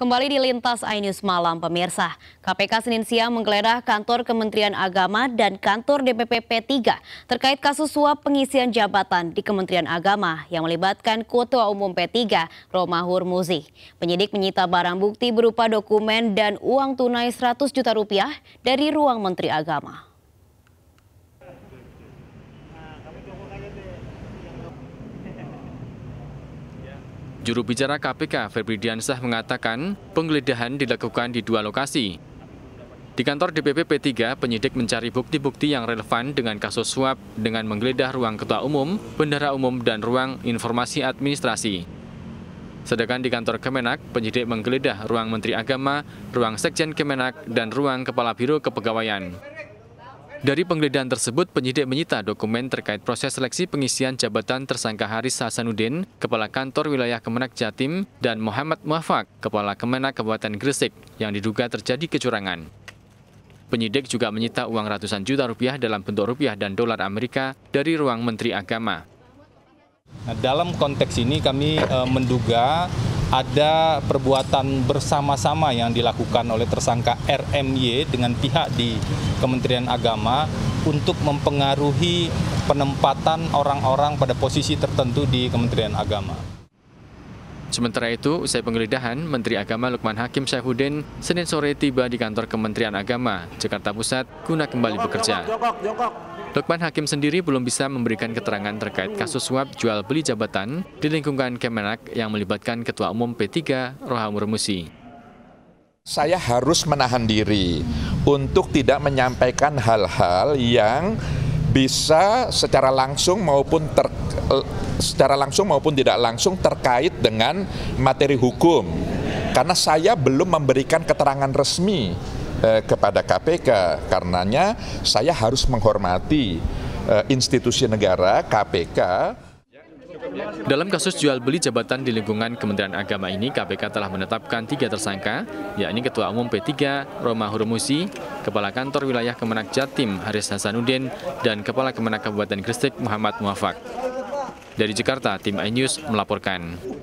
Kembali di Lintas iNews Malam, Pemirsa. KPK Senin siang menggeledah kantor Kementerian Agama dan kantor DPP P3 terkait kasus suap pengisian jabatan di Kementerian Agama yang melibatkan Ketua Umum P3, Roma Hurmuzi. Penyidik menyita barang bukti berupa dokumen dan uang tunai 100 juta rupiah dari ruang Menteri Agama. Juru bicara KPK Febri Diansah mengatakan penggeledahan dilakukan di dua lokasi. Di kantor DPP P3, penyidik mencari bukti-bukti yang relevan dengan kasus suap dengan menggeledah ruang ketua umum, bendara umum, dan ruang informasi administrasi. Sedangkan di kantor Kemenak, penyidik menggeledah ruang Menteri Agama, ruang Sekjen Kemenak, dan ruang Kepala Biro Kepegawaian. Dari penggeledahan tersebut, penyidik menyita dokumen terkait proses seleksi pengisian jabatan tersangka Haris Hasanuddin, Kepala Kantor Wilayah Kemenak Jatim, dan Muhammad Muafak, Kepala Kemenak Kabupaten Gresik, yang diduga terjadi kecurangan. Penyidik juga menyita uang ratusan juta rupiah dalam bentuk rupiah dan dolar Amerika dari ruang Menteri Agama. Nah, dalam konteks ini kami e, menduga ada perbuatan bersama-sama yang dilakukan oleh tersangka RMY dengan pihak di Kementerian Agama untuk mempengaruhi penempatan orang-orang pada posisi tertentu di Kementerian Agama. Sementara itu, usai penggeledahan, Menteri Agama Lukman Hakim Syahudin Senin sore tiba di kantor Kementerian Agama, Jakarta Pusat, guna kembali bekerja. Jokok, jokok, jokok. Lukman Hakim sendiri belum bisa memberikan keterangan terkait kasus suap jual beli jabatan di lingkungan Kemenak yang melibatkan Ketua Umum P3 Rohamur Musi. Saya harus menahan diri untuk tidak menyampaikan hal-hal yang bisa secara langsung maupun ter, secara langsung maupun tidak langsung terkait dengan materi hukum karena saya belum memberikan keterangan resmi eh, kepada KPK. Karenanya saya harus menghormati eh, institusi negara KPK. Dalam kasus jual beli jabatan di lingkungan Kementerian Agama ini, KPK telah menetapkan tiga tersangka, yakni Ketua Umum P3 Roma Hurmusi, Kepala Kantor Wilayah Kemenak Jatim Haris Hasanuddin, dan Kepala Kemenak Kabupaten Gresik Muhammad Muafak. Dari Jakarta, tim iNews melaporkan.